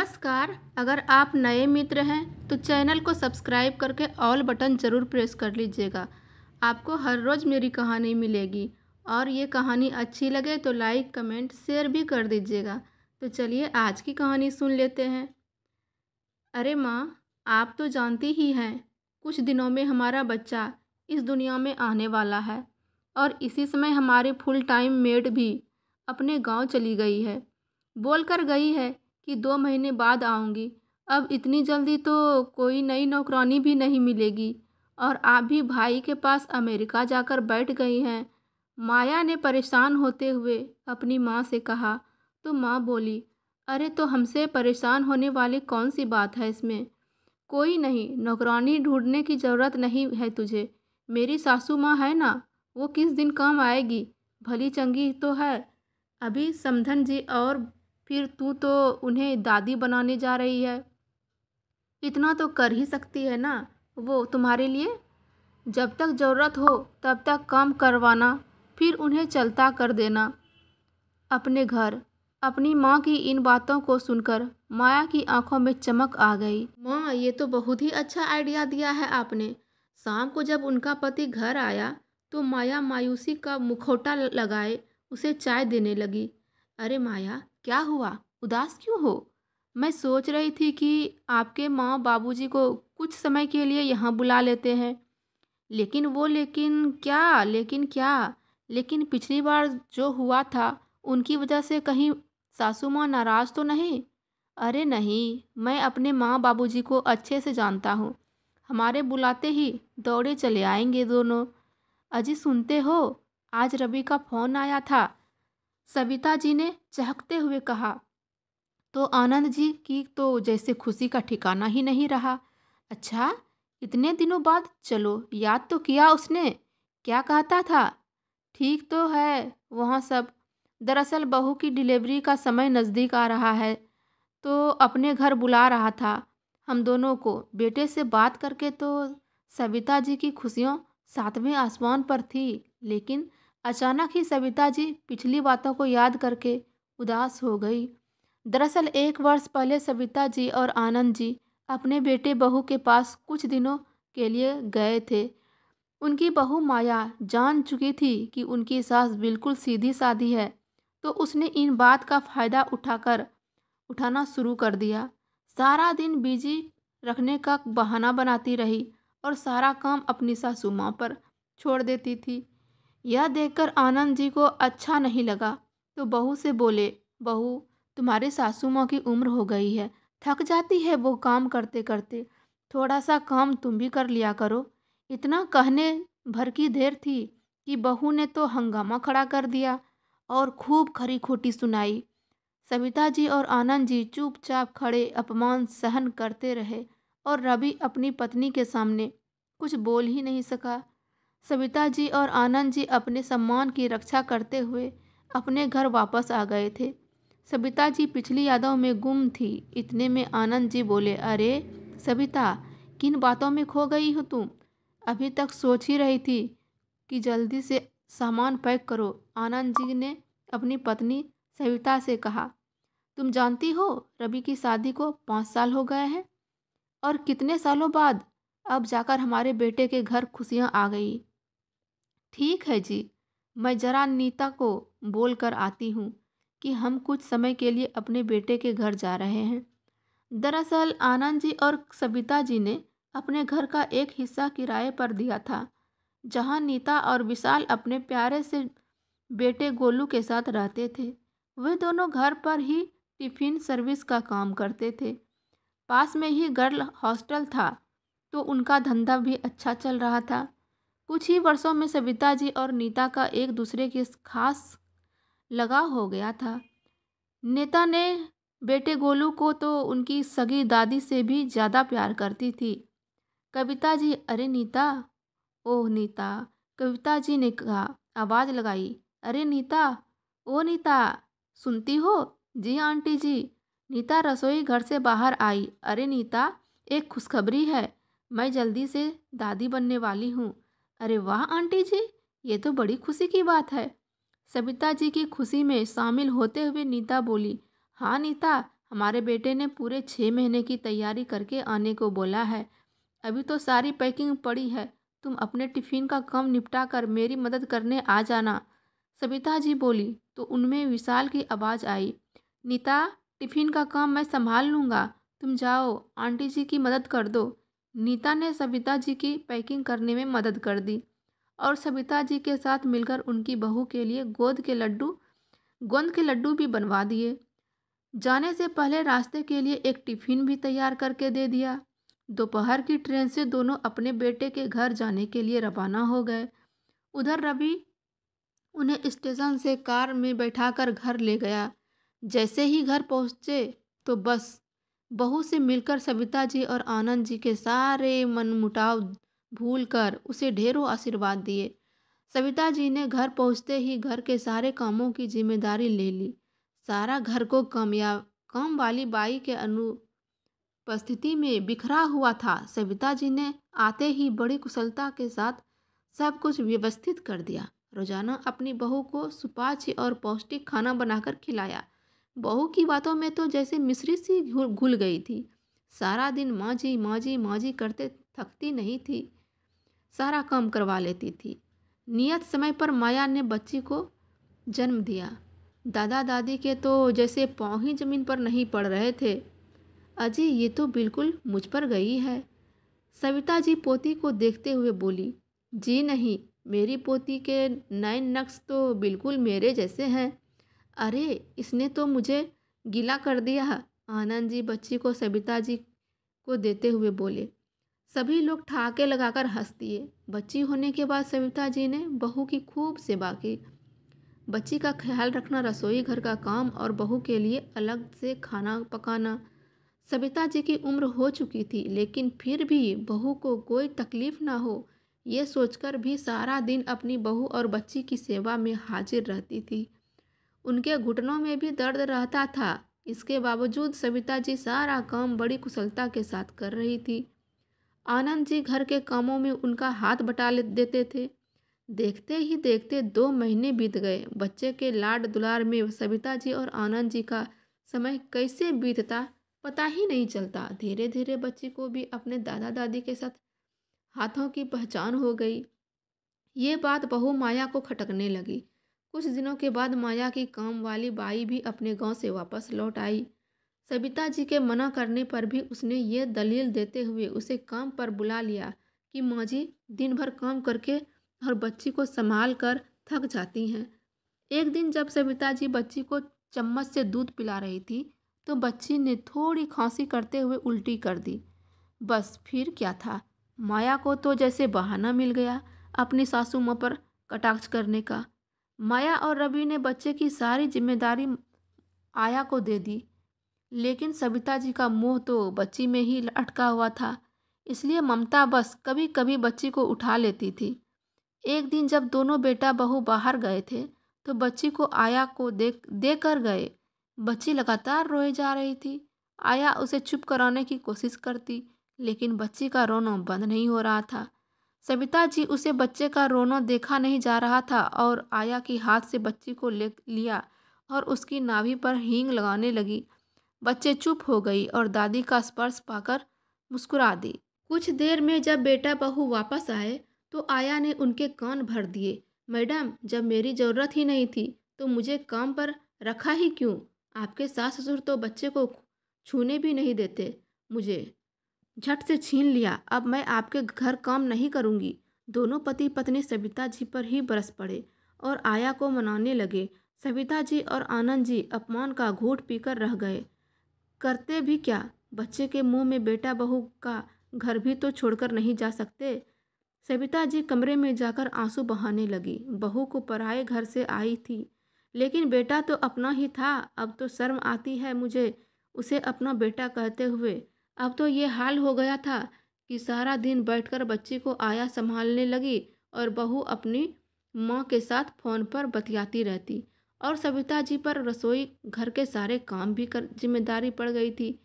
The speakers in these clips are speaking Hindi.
नमस्कार अगर आप नए मित्र हैं तो चैनल को सब्सक्राइब करके ऑल बटन ज़रूर प्रेस कर लीजिएगा आपको हर रोज़ मेरी कहानी मिलेगी और ये कहानी अच्छी लगे तो लाइक कमेंट शेयर भी कर दीजिएगा तो चलिए आज की कहानी सुन लेते हैं अरे माँ आप तो जानती ही हैं कुछ दिनों में हमारा बच्चा इस दुनिया में आने वाला है और इसी समय हमारे फुल टाइम मेड भी अपने गाँव चली गई है बोल कर गई है कि दो महीने बाद आऊँगी अब इतनी जल्दी तो कोई नई नौकरानी भी नहीं मिलेगी और आप भी भाई के पास अमेरिका जाकर बैठ गई हैं माया ने परेशान होते हुए अपनी माँ से कहा तो माँ बोली अरे तो हमसे परेशान होने वाली कौन सी बात है इसमें कोई नहीं नौकरानी ढूंढने की ज़रूरत नहीं है तुझे मेरी सासू माँ है ना वो किस दिन काम आएगी भली चंगी तो है अभी समधन जी और फिर तू तो उन्हें दादी बनाने जा रही है इतना तो कर ही सकती है ना वो तुम्हारे लिए जब तक ज़रूरत हो तब तक काम करवाना फिर उन्हें चलता कर देना अपने घर अपनी माँ की इन बातों को सुनकर माया की आंखों में चमक आ गई माँ ये तो बहुत ही अच्छा आइडिया दिया है आपने शाम को जब उनका पति घर आया तो माया मायूसी का मुखौटा लगाए उसे चाय देने लगी अरे माया क्या हुआ उदास क्यों हो मैं सोच रही थी कि आपके माँ बाबूजी को कुछ समय के लिए यहाँ बुला लेते हैं लेकिन वो लेकिन क्या लेकिन क्या लेकिन पिछली बार जो हुआ था उनकी वजह से कहीं सासू माँ नाराज़ तो नहीं अरे नहीं मैं अपने माँ बाबूजी को अच्छे से जानता हूँ हमारे बुलाते ही दौड़े चले आएंगे दोनों अजी सुनते हो आज रवि का फ़ोन आया था सविता जी ने चहकते हुए कहा तो आनंद जी की तो जैसे खुशी का ठिकाना ही नहीं रहा अच्छा इतने दिनों बाद चलो याद तो किया उसने क्या कहता था ठीक तो है वहाँ सब दरअसल बहू की डिलीवरी का समय नज़दीक आ रहा है तो अपने घर बुला रहा था हम दोनों को बेटे से बात करके तो सविता जी की खुशियों सातवें आसमान पर थी लेकिन अचानक ही सविता जी पिछली बातों को याद करके उदास हो गई दरअसल एक वर्ष पहले सविता जी और आनंद जी अपने बेटे बहू के पास कुछ दिनों के लिए गए थे उनकी बहू माया जान चुकी थी कि उनकी सास बिल्कुल सीधी सादी है तो उसने इन बात का फ़ायदा उठाकर उठाना शुरू कर दिया सारा दिन बिजी रखने का बहाना बनाती रही और सारा काम अपनी सासू माँ पर छोड़ देती थी यह देखकर आनंद जी को अच्छा नहीं लगा तो बहू से बोले बहू तुम्हारी सासू माँ की उम्र हो गई है थक जाती है वो काम करते करते थोड़ा सा काम तुम भी कर लिया करो इतना कहने भर की देर थी कि बहू ने तो हंगामा खड़ा कर दिया और खूब खरी खोटी सुनाई सविता जी और आनंद जी चुपचाप खड़े अपमान सहन करते रहे और रवि अपनी पत्नी के सामने कुछ बोल ही नहीं सका सविता जी और आनंद जी अपने सम्मान की रक्षा करते हुए अपने घर वापस आ गए थे सविता जी पिछली यादों में गुम थी इतने में आनंद जी बोले अरे सविता किन बातों में खो गई हो तुम अभी तक सोच ही रही थी कि जल्दी से सामान पैक करो आनंद जी ने अपनी पत्नी सविता से कहा तुम जानती हो रवि की शादी को पाँच साल हो गए हैं और कितने सालों बाद अब जाकर हमारे बेटे के घर खुशियाँ आ गई ठीक है जी मैं जरा नीता को बोल कर आती हूँ कि हम कुछ समय के लिए अपने बेटे के घर जा रहे हैं दरअसल आनंद जी और सविता जी ने अपने घर का एक हिस्सा किराए पर दिया था जहाँ नीता और विशाल अपने प्यारे से बेटे गोलू के साथ रहते थे वे दोनों घर पर ही टिफिन सर्विस का काम करते थे पास में ही गर्ल हॉस्टल था तो उनका धंधा भी अच्छा चल रहा था कुछ ही वर्षों में सविता जी और नीता का एक दूसरे के खास लगाव हो गया था नेता ने बेटे गोलू को तो उनकी सगी दादी से भी ज़्यादा प्यार करती थी कविता जी अरे नीता ओह नीता कविता जी ने कहा आवाज़ लगाई अरे नीता ओ नीता सुनती हो जी आंटी जी नीता रसोई घर से बाहर आई अरे नीता एक खुशखबरी है मैं जल्दी से दादी बनने वाली हूँ अरे वाह आंटी जी ये तो बड़ी खुशी की बात है सविता जी की खुशी में शामिल होते हुए नीता बोली हाँ नीता हमारे बेटे ने पूरे छः महीने की तैयारी करके आने को बोला है अभी तो सारी पैकिंग पड़ी है तुम अपने टिफ़िन का कम निपटा कर मेरी मदद करने आ जाना सविता जी बोली तो उनमें विशाल की आवाज़ आई नीता टिफ़िन का काम मैं संभाल लूँगा तुम जाओ आंटी जी की मदद कर दो नीता ने सविता जी की पैकिंग करने में मदद कर दी और सविता जी के साथ मिलकर उनकी बहू के लिए गोद के लड्डू गोंद के लड्डू भी बनवा दिए जाने से पहले रास्ते के लिए एक टिफ़िन भी तैयार करके दे दिया दोपहर की ट्रेन से दोनों अपने बेटे के घर जाने के लिए रवाना हो गए उधर रवि उन्हें स्टेशन से कार में बैठाकर घर ले गया जैसे ही घर पहुँचे तो बस बहू से मिलकर सविता जी और आनंद जी के सारे मनमुटाव भूल कर उसे ढेरों आशीर्वाद दिए सविता जी ने घर पहुंचते ही घर के सारे कामों की जिम्मेदारी ले ली सारा घर को कम या कम वाली बाई के अनुपस्थिति में बिखरा हुआ था सविता जी ने आते ही बड़ी कुशलता के साथ सब कुछ व्यवस्थित कर दिया रोजाना अपनी बहू को सुपाच्य और पौष्टिक खाना बनाकर खिलाया बहू की बातों में तो जैसे मिश्री सी घुल गई थी सारा दिन माँ जी माँ जी माँ जी करते थकती नहीं थी सारा काम करवा लेती थी नियत समय पर माया ने बच्ची को जन्म दिया दादा दादी के तो जैसे पाँव ही जमीन पर नहीं पड़ रहे थे अजी ये तो बिल्कुल मुझ पर गई है सविता जी पोती को देखते हुए बोली जी नहीं मेरी पोती के नए नक्श तो बिल्कुल मेरे जैसे हैं अरे इसने तो मुझे गीला कर दिया आनंद जी बच्ची को सविता जी को देते हुए बोले सभी लोग ठहाके लगाकर हंस दिए बच्ची होने के बाद सविता जी ने बहू की खूब सेवा की बच्ची का ख्याल रखना रसोई घर का काम और बहू के लिए अलग से खाना पकाना सविता जी की उम्र हो चुकी थी लेकिन फिर भी बहू को कोई तकलीफ ना हो ये सोचकर भी सारा दिन अपनी बहू और बच्ची की सेवा में हाजिर रहती थी उनके घुटनों में भी दर्द रहता था इसके बावजूद सविता जी सारा काम बड़ी कुशलता के साथ कर रही थी आनंद जी घर के कामों में उनका हाथ बटा देते थे देखते ही देखते दो महीने बीत गए बच्चे के लाड दुलार में सविता जी और आनंद जी का समय कैसे बीतता पता ही नहीं चलता धीरे धीरे बच्ची को भी अपने दादा दादी के साथ हाथों की पहचान हो गई ये बात बहु माया को खटकने लगी कुछ दिनों के बाद माया की काम वाली बाई भी अपने गांव से वापस लौट आई सविता जी के मना करने पर भी उसने ये दलील देते हुए उसे काम पर बुला लिया कि माँ जी दिन भर काम करके और बच्ची को संभाल कर थक जाती हैं एक दिन जब सविता जी बच्ची को चम्मच से दूध पिला रही थी तो बच्ची ने थोड़ी खांसी करते हुए उल्टी कर दी बस फिर क्या था माया को तो जैसे बहाना मिल गया अपनी सासू माँ पर कटाक्ष करने का माया और रवि ने बच्चे की सारी जिम्मेदारी आया को दे दी लेकिन सविता जी का मुंह तो बच्ची में ही अटका हुआ था इसलिए ममता बस कभी कभी बच्ची को उठा लेती थी एक दिन जब दोनों बेटा बहू बाहर गए थे तो बच्ची को आया को देख दे कर गए बच्ची लगातार रोए जा रही थी आया उसे चुप कराने की कोशिश करती लेकिन बच्ची का रोना बंद नहीं हो रहा था सविता जी उसे बच्चे का रोना देखा नहीं जा रहा था और आया की हाथ से बच्ची को ले लिया और उसकी नाभि पर हींग लगाने लगी बच्चे चुप हो गई और दादी का स्पर्श पाकर मुस्कुरा दी कुछ देर में जब बेटा बहू वापस आए तो आया ने उनके कान भर दिए मैडम जब मेरी ज़रूरत ही नहीं थी तो मुझे काम पर रखा ही क्यों आपके सास ससुर तो बच्चे को छूने भी नहीं देते मुझे झट से छीन लिया अब मैं आपके घर काम नहीं करूँगी दोनों पति पत्नी सविता जी पर ही बरस पड़े और आया को मनाने लगे सविता जी और आनंद जी अपमान का घूट पीकर रह गए करते भी क्या बच्चे के मुंह में बेटा बहू का घर भी तो छोड़कर नहीं जा सकते सविता जी कमरे में जाकर आंसू बहाने लगी बहू को पराए घर से आई थी लेकिन बेटा तो अपना ही था अब तो शर्म आती है मुझे उसे अपना बेटा कहते हुए अब तो ये हाल हो गया था कि सारा दिन बैठकर बच्ची को आया संभालने लगी और बहू अपनी माँ के साथ फ़ोन पर बतियाती रहती और सविता जी पर रसोई घर के सारे काम भी कर जिम्मेदारी पड़ गई थी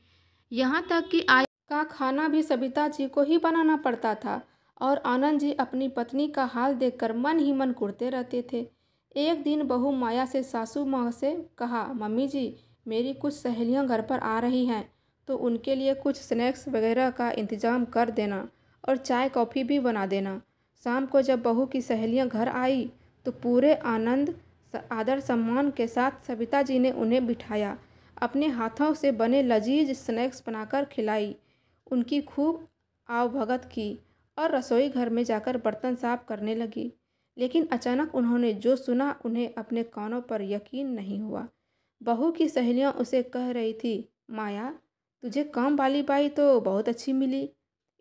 यहाँ तक कि आया का खाना भी सविता जी को ही बनाना पड़ता था और आनंद जी अपनी पत्नी का हाल देखकर मन ही मन कुड़ते रहते थे एक दिन बहू माया से सासू माँ से कहा मम्मी जी मेरी कुछ सहेलियाँ घर पर आ रही हैं तो उनके लिए कुछ स्नैक्स वगैरह का इंतज़ाम कर देना और चाय कॉफ़ी भी बना देना शाम को जब बहू की सहेलियां घर आई तो पूरे आनंद आदर सम्मान के साथ सविता जी ने उन्हें बिठाया अपने हाथों से बने लजीज स्नैक्स बनाकर खिलाई उनकी खूब आवभगत की और रसोई घर में जाकर बर्तन साफ करने लगी लेकिन अचानक उन्होंने जो सुना उन्हें अपने कानों पर यकीन नहीं हुआ बहू की सहेलियां उसे कह रही थी माया तुझे काम वाली बाई तो बहुत अच्छी मिली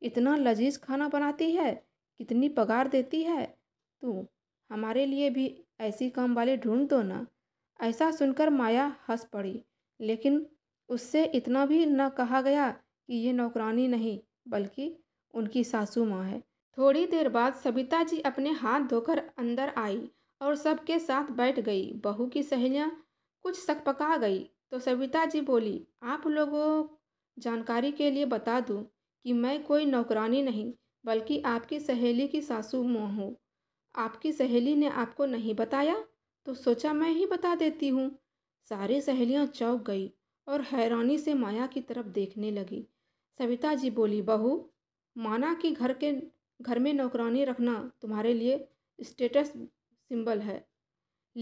इतना लजीज खाना बनाती है कितनी पगार देती है तू हमारे लिए भी ऐसी काम वाली ढूंढ दो ना ऐसा सुनकर माया हंस पड़ी लेकिन उससे इतना भी न कहा गया कि ये नौकरानी नहीं बल्कि उनकी सासू माँ है थोड़ी देर बाद सविता जी अपने हाथ धोकर अंदर आई और सबके साथ बैठ गई बहू की सहेलियाँ कुछ सकपका गई तो सविता जी बोली आप लोगों जानकारी के लिए बता दूं कि मैं कोई नौकरानी नहीं बल्कि आपकी सहेली की सासू माँ हूँ आपकी सहेली ने आपको नहीं बताया तो सोचा मैं ही बता देती हूँ सारी सहेलियाँ चौंक गई और हैरानी से माया की तरफ देखने लगी सविता जी बोली बहू माना कि घर के घर में नौकरानी रखना तुम्हारे लिए स्टेटस सिंबल है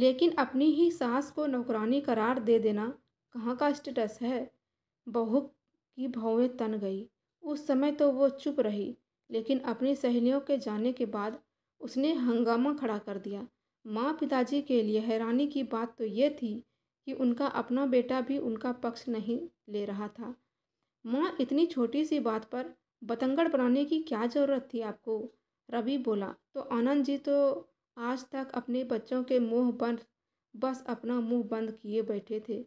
लेकिन अपनी ही सास को नौकरानी करार दे देना कहाँ का स्टेटस है बहू की भौवें तन गई उस समय तो वो चुप रही लेकिन अपनी सहेलियों के जाने के बाद उसने हंगामा खड़ा कर दिया माँ पिताजी के लिए हैरानी की बात तो ये थी कि उनका अपना बेटा भी उनका पक्ष नहीं ले रहा था माँ इतनी छोटी सी बात पर बतंगड़ बनाने की क्या ज़रूरत थी आपको रवि बोला तो आनंद जी तो आज तक अपने बच्चों के मुंह बंद बस अपना मुंह बंद किए बैठे थे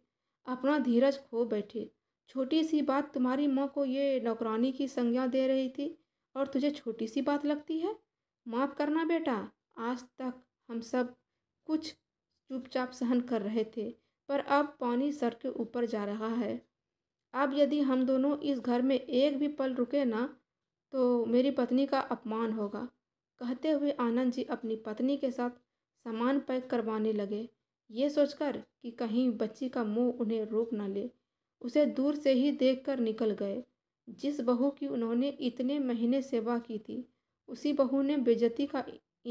अपना धीरज खो बैठे छोटी सी बात तुम्हारी माँ को ये नौकरानी की संज्ञा दे रही थी और तुझे छोटी सी बात लगती है माफ़ करना बेटा आज तक हम सब कुछ चुपचाप सहन कर रहे थे पर अब पानी सर के ऊपर जा रहा है अब यदि हम दोनों इस घर में एक भी पल रुके ना तो मेरी पत्नी का अपमान होगा कहते हुए आनंद जी अपनी पत्नी के साथ सामान पैक करवाने लगे ये सोचकर कि कहीं बच्ची का मुंह उन्हें रोक ना ले उसे दूर से ही देखकर निकल गए जिस बहू की उन्होंने इतने महीने सेवा की थी उसी बहू ने बेजती का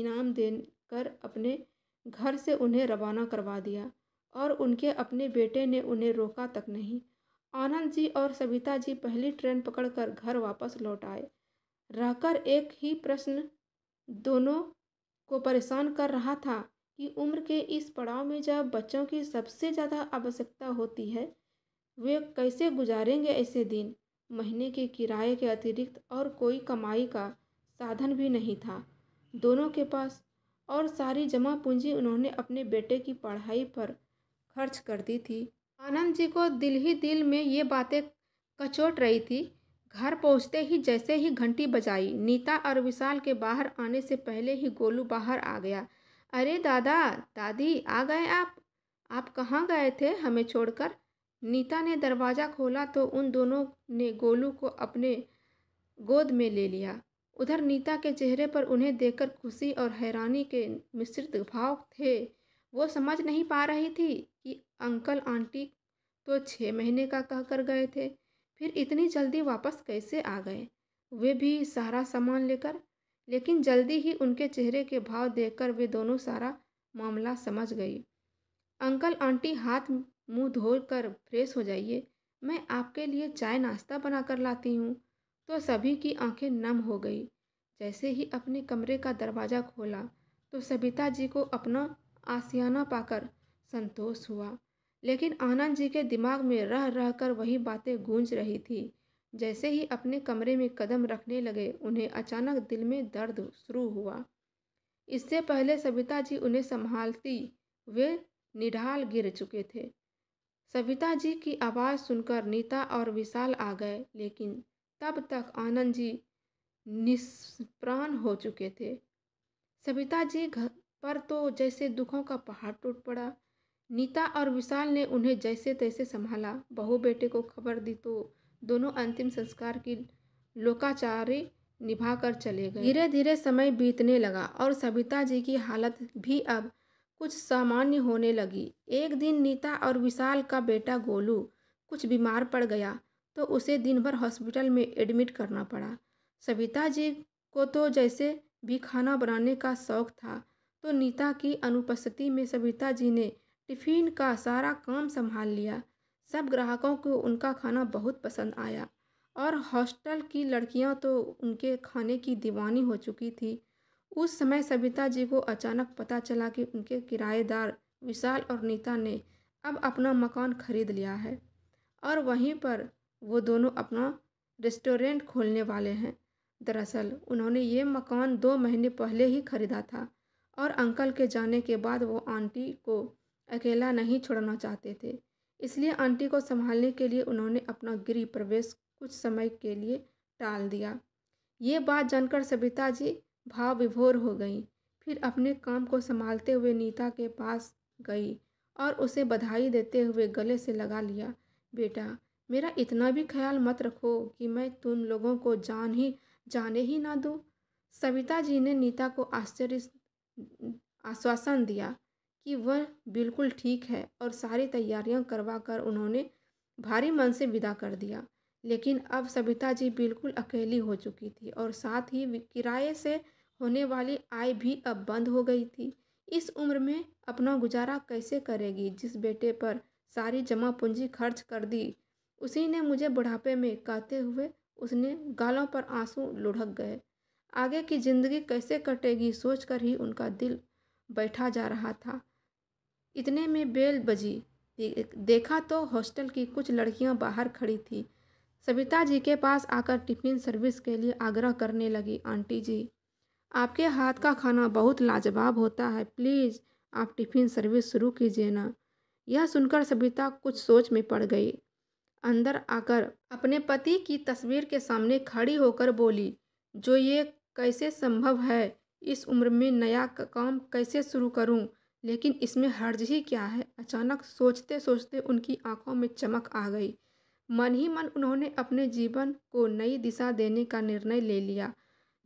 इनाम देकर अपने घर से उन्हें रवाना करवा दिया और उनके अपने बेटे ने उन्हें रोका तक नहीं आनंद जी और सविता जी पहली ट्रेन पकड़कर घर वापस लौट आए रहकर एक ही प्रश्न दोनों को परेशान कर रहा था कि उम्र के इस पड़ाव में जब बच्चों की सबसे ज़्यादा आवश्यकता होती है वे कैसे गुजारेंगे ऐसे दिन महीने के किराए के अतिरिक्त और कोई कमाई का साधन भी नहीं था दोनों के पास और सारी जमा पूंजी उन्होंने अपने बेटे की पढ़ाई पर खर्च कर दी थी आनंद जी को दिल ही दिल में ये बातें कचोट रही थी घर पहुंचते ही जैसे ही घंटी बजाई नीता और विशाल के बाहर आने से पहले ही गोलू बाहर आ गया अरे दादा दादी आ गए आप आप कहाँ गए थे हमें छोड़कर नीता ने दरवाज़ा खोला तो उन दोनों ने गोलू को अपने गोद में ले लिया उधर नीता के चेहरे पर उन्हें देखकर खुशी और हैरानी के मिश्रित भाव थे वो समझ नहीं पा रही थी कि अंकल आंटी तो छः महीने का कह कर गए थे फिर इतनी जल्दी वापस कैसे आ गए वे भी सारा सामान लेकर लेकिन जल्दी ही उनके चेहरे के भाव देखकर वे दोनों सारा मामला समझ गई अंकल आंटी हाथ मुंह धोकर फ्रेश हो जाइए मैं आपके लिए चाय नाश्ता बना कर लाती हूँ तो सभी की आंखें नम हो गई जैसे ही अपने कमरे का दरवाज़ा खोला तो सबिता जी को अपना आसियाना पाकर संतोष हुआ लेकिन आनंद जी के दिमाग में रह रह कर वही बातें गूंज रही थी जैसे ही अपने कमरे में कदम रखने लगे उन्हें अचानक दिल में दर्द शुरू हुआ इससे पहले सबिता जी उन्हें संभालती वे निढाल गिर चुके थे सविता जी की आवाज़ सुनकर नीता और विशाल आ गए लेकिन तब तक आनंद जी निष्प्राण हो चुके थे सविता जी घर पर तो जैसे दुखों का पहाड़ टूट पड़ा नीता और विशाल ने उन्हें जैसे तैसे संभाला बहू बेटे को खबर दी तो दोनों अंतिम संस्कार की लोकाचारी निभाकर चले गए धीरे धीरे समय बीतने लगा और सविता जी की हालत भी अब कुछ सामान्य होने लगी एक दिन नीता और विशाल का बेटा गोलू कुछ बीमार पड़ गया तो उसे दिन भर हॉस्पिटल में एडमिट करना पड़ा सविता जी को तो जैसे भी खाना बनाने का शौक था तो नीता की अनुपस्थिति में सविता जी ने टिफिन का सारा काम संभाल लिया सब ग्राहकों को उनका खाना बहुत पसंद आया और हॉस्टल की लड़कियां तो उनके खाने की दीवानी हो चुकी थी उस समय सविता जी को अचानक पता चला कि उनके किराएदार विशाल और नीता ने अब अपना मकान खरीद लिया है और वहीं पर वो दोनों अपना रेस्टोरेंट खोलने वाले हैं दरअसल उन्होंने ये मकान दो महीने पहले ही खरीदा था और अंकल के जाने के बाद वो आंटी को अकेला नहीं छोड़ना चाहते थे इसलिए आंटी को संभालने के लिए उन्होंने अपना गृह प्रवेश कुछ समय के लिए टाल दिया ये बात जानकर सविता जी भाव विभोर हो गई फिर अपने काम को संभालते हुए नीता के पास गई और उसे बधाई देते हुए गले से लगा लिया बेटा मेरा इतना भी ख्याल मत रखो कि मैं तुम लोगों को जान ही जाने ही ना दूँ सविता जी ने नीता को आश्चर्य आश्वासन दिया कि वह बिल्कुल ठीक है और सारी तैयारियां करवा कर उन्होंने भारी मन से विदा कर दिया लेकिन अब सविता जी बिल्कुल अकेली हो चुकी थी और साथ ही किराए से होने वाली आय भी अब बंद हो गई थी इस उम्र में अपना गुजारा कैसे करेगी जिस बेटे पर सारी जमा पूंजी खर्च कर दी उसी ने मुझे बुढ़ापे में कहते हुए उसने गालों पर आंसू लुढ़क गए आगे की ज़िंदगी कैसे कटेगी सोचकर ही उनका दिल बैठा जा रहा था इतने में बेल बजी देखा तो हॉस्टल की कुछ लड़कियां बाहर खड़ी थी सविता जी के पास आकर टिफिन सर्विस के लिए आग्रह करने लगी आंटी जी आपके हाथ का खाना बहुत लाजवाब होता है प्लीज़ आप टिफ़िन सर्विस शुरू कीजिए ना यह सुनकर सविता कुछ सोच में पड़ गई अंदर आकर अपने पति की तस्वीर के सामने खड़ी होकर बोली जो ये कैसे संभव है इस उम्र में नया काम कैसे शुरू करूं लेकिन इसमें हर्ज ही क्या है अचानक सोचते सोचते उनकी आंखों में चमक आ गई मन ही मन उन्होंने अपने जीवन को नई दिशा देने का निर्णय ले लिया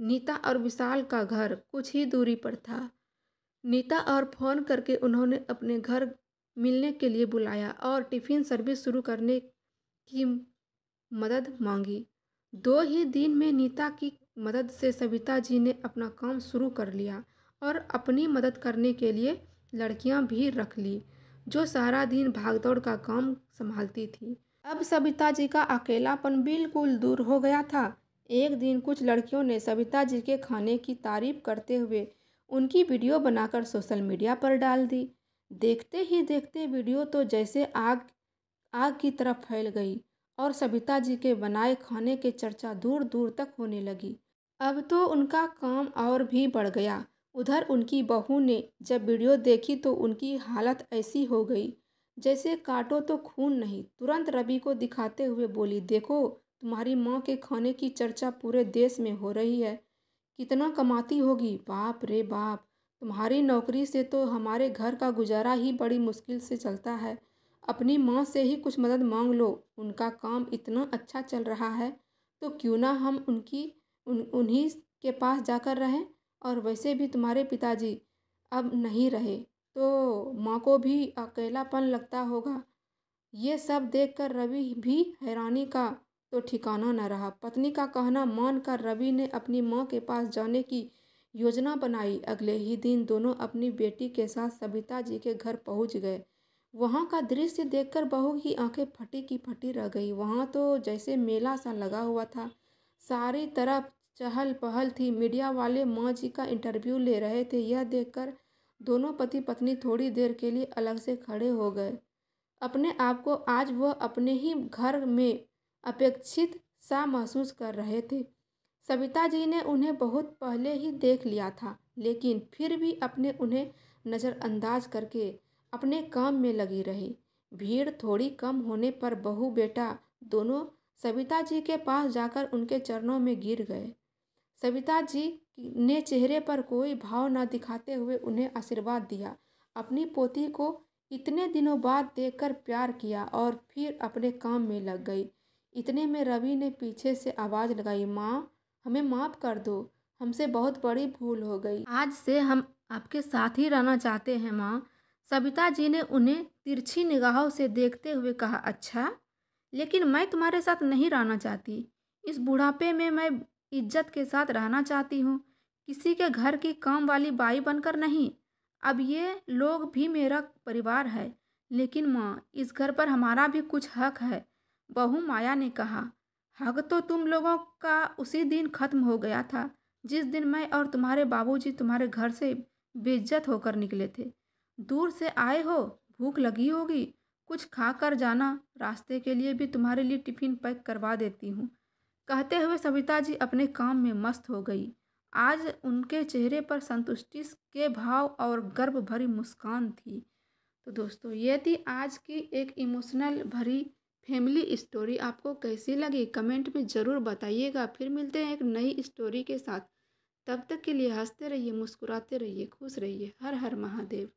नीता और विशाल का घर कुछ ही दूरी पर था नीता और फ़ोन करके उन्होंने अपने घर मिलने के लिए बुलाया और टिफ़िन सर्विस शुरू करने की मदद मांगी दो ही दिन में नीता की मदद से सविता जी ने अपना काम शुरू कर लिया और अपनी मदद करने के लिए लड़कियां भी रख ली जो सारा दिन भागदौड़ का काम संभालती थी अब सविता जी का अकेलापन बिल्कुल दूर हो गया था एक दिन कुछ लड़कियों ने सविता जी के खाने की तारीफ करते हुए उनकी वीडियो बनाकर सोशल मीडिया पर डाल दी देखते ही देखते वीडियो तो जैसे आग आग की तरफ फैल गई और सविता जी के बनाए खाने के चर्चा दूर दूर तक होने लगी अब तो उनका काम और भी बढ़ गया उधर उनकी बहू ने जब वीडियो देखी तो उनकी हालत ऐसी हो गई जैसे काटो तो खून नहीं तुरंत रवि को दिखाते हुए बोली देखो तुम्हारी माँ के खाने की चर्चा पूरे देश में हो रही है कितना कमाती होगी बाप रे बाप तुम्हारी नौकरी से तो हमारे घर का गुजारा ही बड़ी मुश्किल से चलता है अपनी माँ से ही कुछ मदद मांग लो उनका काम इतना अच्छा चल रहा है तो क्यों ना हम उनकी उन उन्हीं के पास जाकर रहें और वैसे भी तुम्हारे पिताजी अब नहीं रहे तो माँ को भी अकेलापन लगता होगा ये सब देखकर रवि भी हैरानी का तो ठिकाना न रहा पत्नी का कहना मानकर रवि ने अपनी माँ के पास जाने की योजना बनाई अगले ही दिन दोनों अपनी बेटी के साथ सविता जी के घर पहुँच गए वहाँ का दृश्य देखकर बहू की आंखें फटी की फटी रह गई वहाँ तो जैसे मेला सा लगा हुआ था सारी तरफ चहल पहल थी मीडिया वाले माँ जी का इंटरव्यू ले रहे थे यह देखकर दोनों पति पत्नी थोड़ी देर के लिए अलग से खड़े हो गए अपने आप को आज वह अपने ही घर में अपेक्षित सा महसूस कर रहे थे सविता जी ने उन्हें बहुत पहले ही देख लिया था लेकिन फिर भी अपने उन्हें नज़रअंदाज करके अपने काम में लगी रही भीड़ थोड़ी कम होने पर बहू बेटा दोनों सविता जी के पास जाकर उनके चरणों में गिर गए सविता जी ने चेहरे पर कोई भाव न दिखाते हुए उन्हें आशीर्वाद दिया अपनी पोती को इतने दिनों बाद देखकर प्यार किया और फिर अपने काम में लग गई इतने में रवि ने पीछे से आवाज़ लगाई माँ हमें माफ़ कर दो हमसे बहुत बड़ी भूल हो गई आज से हम आपके साथ ही रहना चाहते हैं माँ सविता जी ने उन्हें तिरछी निगाहों से देखते हुए कहा अच्छा लेकिन मैं तुम्हारे साथ नहीं रहना चाहती इस बुढ़ापे में मैं इज्जत के साथ रहना चाहती हूँ किसी के घर की काम वाली बाई बनकर नहीं अब ये लोग भी मेरा परिवार है लेकिन माँ इस घर पर हमारा भी कुछ हक है बहू माया ने कहा हक तो तुम लोगों का उसी दिन खत्म हो गया था जिस दिन मैं और तुम्हारे बाबूजी तुम्हारे घर से बेज्जत होकर निकले थे दूर से आए हो भूख लगी होगी कुछ खा कर जाना रास्ते के लिए भी तुम्हारे लिए टिफ़िन पैक करवा देती हूँ कहते हुए सविता जी अपने काम में मस्त हो गई आज उनके चेहरे पर संतुष्टि के भाव और गर्व भरी मुस्कान थी तो दोस्तों ये थी आज की एक इमोशनल भरी फैमिली स्टोरी आपको कैसी लगी कमेंट में ज़रूर बताइएगा फिर मिलते हैं एक नई स्टोरी के साथ तब तक के लिए हंसते रहिए मुस्कुराते रहिए खुश रहिए हर हर महादेव